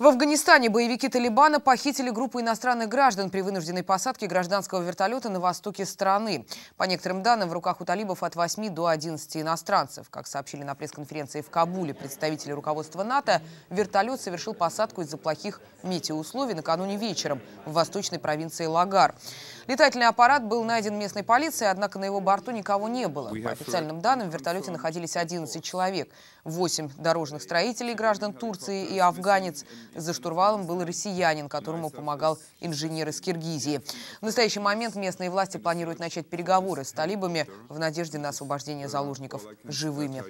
В Афганистане боевики Талибана похитили группу иностранных граждан при вынужденной посадке гражданского вертолета на востоке страны. По некоторым данным, в руках у талибов от 8 до 11 иностранцев. Как сообщили на пресс-конференции в Кабуле представители руководства НАТО, вертолет совершил посадку из-за плохих метеоусловий накануне вечером в восточной провинции Лагар. Летательный аппарат был найден местной полицией, однако на его борту никого не было. По э, официальным данным, в вертолете находились 11 человек. 8 дорожных строителей, граждан Турции и афганец – за штурвалом был россиянин, которому помогал инженер из Киргизии. В настоящий момент местные власти планируют начать переговоры с талибами в надежде на освобождение заложников живыми.